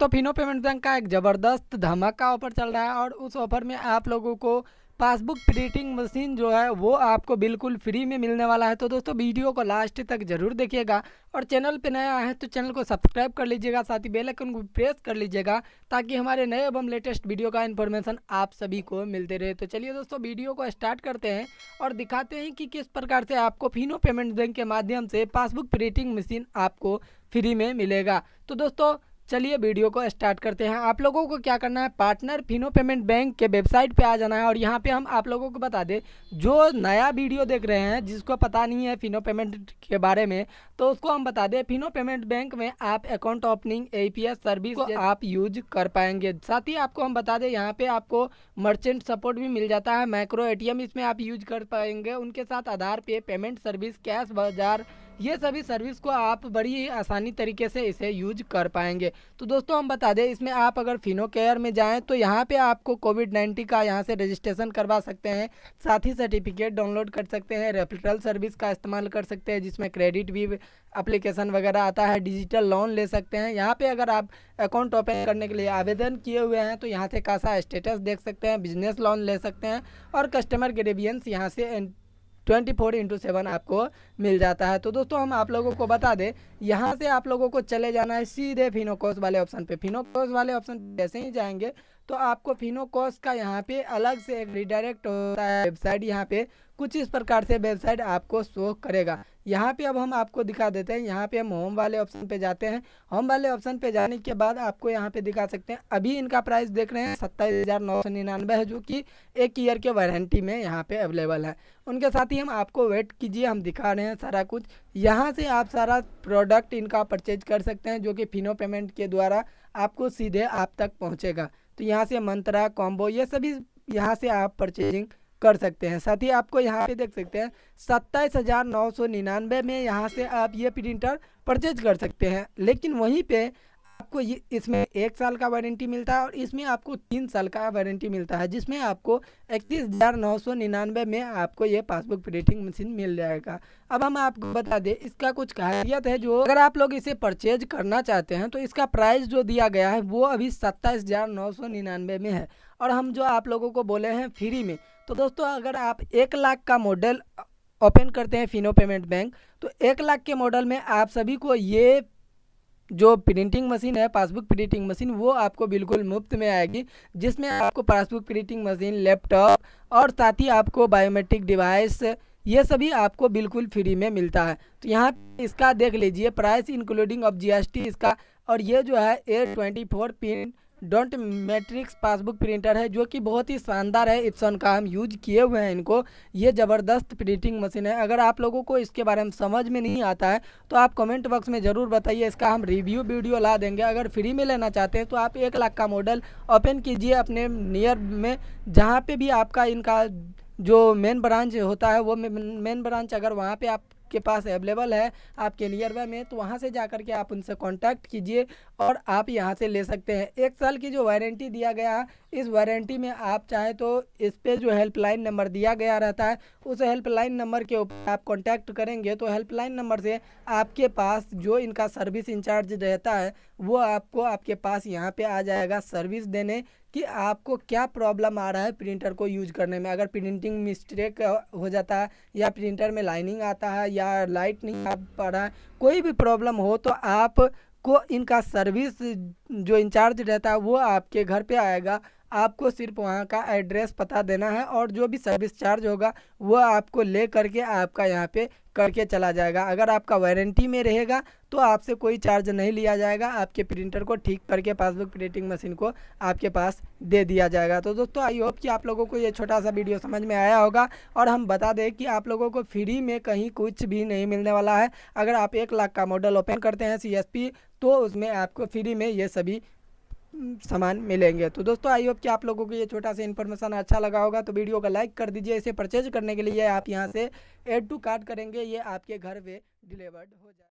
तो Fino payment bank का एक ज़बरदस्त धमाका ऑफर चल रहा है और उस ऑफर में आप लोगों को पासबुक प्रिंटिंग मशीन जो है वो आपको बिल्कुल फ्री में मिलने वाला है तो दोस्तों वीडियो को लास्ट तक जरूर देखिएगा और चैनल पे नया है तो चैनल को सब्सक्राइब कर लीजिएगा साथ ही बेल आइकन को प्रेस कर लीजिएगा ताकि हमारे नए एवं लेटेस्ट वीडियो का इन्फॉर्मेशन आप सभी को मिलते रहे तो चलिए दोस्तों वीडियो को स्टार्ट करते हैं और दिखाते हैं कि किस प्रकार से आपको फिनो पेमेंट बैंक के माध्यम से पासबुक प्रिंटिंग मशीन आपको फ्री में मिलेगा तो दोस्तों चलिए वीडियो को स्टार्ट करते हैं आप लोगों को क्या करना है पार्टनर फिनो पेमेंट बैंक के वेबसाइट पे आ जाना है और यहाँ पे हम आप लोगों को बता दें जो नया वीडियो देख रहे हैं जिसको पता नहीं है फिनो पेमेंट के बारे में तो उसको हम बता दें फिनो पेमेंट बैंक में आप अकाउंट ओपनिंग ए सर्विस को आप यूज कर पाएंगे साथ ही आपको हम बता दें यहाँ पे आपको मर्चेंट सपोर्ट भी मिल जाता है माइक्रो ए इसमें आप यूज कर पाएंगे उनके साथ आधार पे पेमेंट सर्विस कैश बाजार ये सभी सर्विस को आप बड़ी आसानी तरीके से इसे यूज कर पाएंगे तो दोस्तों हम बता दें इसमें आप अगर फिनो केयर में जाएँ तो यहाँ पर आपको कोविड नाइन्टीन का यहाँ से रजिस्ट्रेशन करवा सकते हैं साथ ही सर्टिफिकेट डाउनलोड कर सकते हैं रेफरल सर्विस का इस्तेमाल कर सकते हैं जिसमें क्रेडिट भी अप्लीकेशन वगैरह आता है डिजिटल लोन ले सकते हैं यहाँ पर अगर आप अकाउंट ओपन करने के लिए आवेदन किए हुए हैं तो यहाँ से खासा स्टेटस देख सकते हैं बिजनेस लोन ले सकते हैं और कस्टमर ग्रेवियंस यहाँ से ट्वेंटी फोर इंटू सेवन आपको मिल जाता है तो दोस्तों हम आप लोगों को बता दें यहाँ से आप लोगों को चले जाना है सीधे फिनोकोस वाले ऑप्शन पे फिनोकोस वाले ऑप्शन जैसे ही जाएंगे तो आपको फिनोकॉस का यहाँ पे अलग से एक रिडायरेक्ट होता है वेबसाइट यहाँ पे कुछ इस प्रकार से वेबसाइट आपको शो करेगा यहाँ पे अब हम आपको दिखा देते हैं यहाँ पे हम होम वाले ऑप्शन पे जाते हैं होम वाले ऑप्शन पे जाने के बाद आपको यहाँ पे दिखा सकते हैं अभी इनका प्राइस देख रहे हैं सत्ताईस हज़ार नौ सौ निन्यानवे है जो कि एक ईयर के वारंटी में यहाँ पे अवेलेबल है उनके साथ ही हम आपको वेट कीजिए हम दिखा रहे हैं सारा कुछ यहाँ से आप सारा प्रोडक्ट इनका परचेज कर सकते हैं जो कि फिनो पेमेंट के द्वारा आपको सीधे आप तक पहुँचेगा तो यहाँ से मंत्रा कॉम्बो ये सभी यहाँ से आप परचेजिंग कर सकते हैं साथ ही आपको यहाँ पे देख सकते हैं सत्ताईस हज़ार नौ सौ निन्यानवे में यहाँ से आप ये प्रिंटर परचेज कर सकते हैं लेकिन वहीं पे आपको इसमें एक साल का वारंटी मिलता है और इसमें आपको तीन साल का वारंटी मिलता है जिसमें आपको इकतीस हज़ार नौ सौ निन्यानवे में आपको ये पासबुक प्रिंटिंग मशीन मिल जाएगा अब हम आपको बता दें इसका कुछ खासियत है जो अगर आप लोग इसे परचेज करना चाहते हैं तो इसका प्राइस जो दिया गया है वो अभी सत्ताईस हज़ार नौ सौ निन्यानवे में है और हम जो आप लोगों को बोले हैं फ्री में तो दोस्तों अगर आप एक लाख का मॉडल ओपन करते हैं फिनो पेमेंट बैंक तो एक लाख के मॉडल में आप सभी को ये जो प्रिंटिंग मशीन है पासबुक प्रिंटिंग मशीन वो आपको बिल्कुल मुफ्त में आएगी जिसमें आपको पासबुक प्रिंटिंग मशीन लैपटॉप और साथ ही आपको बायोमेट्रिक डिवाइस ये सभी आपको बिल्कुल फ्री में मिलता है तो यहाँ इसका देख लीजिए प्राइस इंक्लूडिंग ऑफ जीएसटी इसका और ये जो है ए ट्वेंटी फोर पिन डोंट मैट्रिक्स पासबुक प्रिंटर है जो कि बहुत ही शानदार है इप्सन का हम यूज किए हुए हैं इनको ये ज़बरदस्त प्रिंटिंग मशीन है अगर आप लोगों को इसके बारे में समझ में नहीं आता है तो आप कमेंट बॉक्स में ज़रूर बताइए इसका हम रिव्यू वीडियो ला देंगे अगर फ्री में लेना चाहते हैं तो आप एक लाख का मॉडल ओपन कीजिए अपने नियर में जहाँ पर भी आपका इनका जो मेन ब्रांच होता है वो मेन ब्रांच अगर वहाँ पर आप के पास अवेलेबल है आपके नियर बाय में तो वहाँ से जा करके आप उनसे कॉन्टैक्ट कीजिए और आप यहाँ से ले सकते हैं एक साल की जो वारंटी दिया गया इस वारंटी में आप चाहे तो इस पर जो हेल्पलाइन नंबर दिया गया रहता है उस हेल्पलाइन नंबर के ऊपर आप कॉन्टैक्ट करेंगे तो हेल्पलाइन नंबर से आपके पास जो इनका सर्विस इंचार्ज रहता है वो आपको आपके पास यहाँ पे आ जाएगा सर्विस देने कि आपको क्या प्रॉब्लम आ रहा है प्रिंटर को यूज करने में अगर प्रिंटिंग मिस्टेक हो जाता है या प्रिंटर में लाइनिंग आता है या लाइट नहीं आ पा रहा है कोई भी प्रॉब्लम हो तो आप को इनका सर्विस जो इंचार्ज रहता है वो आपके घर पे आएगा आपको सिर्फ वहाँ का एड्रेस पता देना है और जो भी सर्विस चार्ज होगा वह आपको ले करके आपका यहाँ पे करके चला जाएगा अगर आपका वारंटी में रहेगा तो आपसे कोई चार्ज नहीं लिया जाएगा आपके प्रिंटर को ठीक करके पासबुक प्रिंटिंग मशीन को आपके पास दे दिया जाएगा तो दोस्तों आई होप कि आप लोगों को ये छोटा सा वीडियो समझ में आया होगा और हम बता दें कि आप लोगों को फ्री में कहीं कुछ भी नहीं मिलने वाला है अगर आप एक लाख का मॉडल ओपन करते हैं सी तो उसमें आपको फ्री में ये सभी सामान मिलेंगे तो दोस्तों आई होप कि आप लोगों को ये छोटा सा इन्फॉर्मेशन अच्छा लगा होगा तो वीडियो का लाइक कर दीजिए इसे परचेज करने के लिए आप यहाँ से एड टू कार्ड करेंगे ये आपके घर पे डिलीवर्ड हो जाए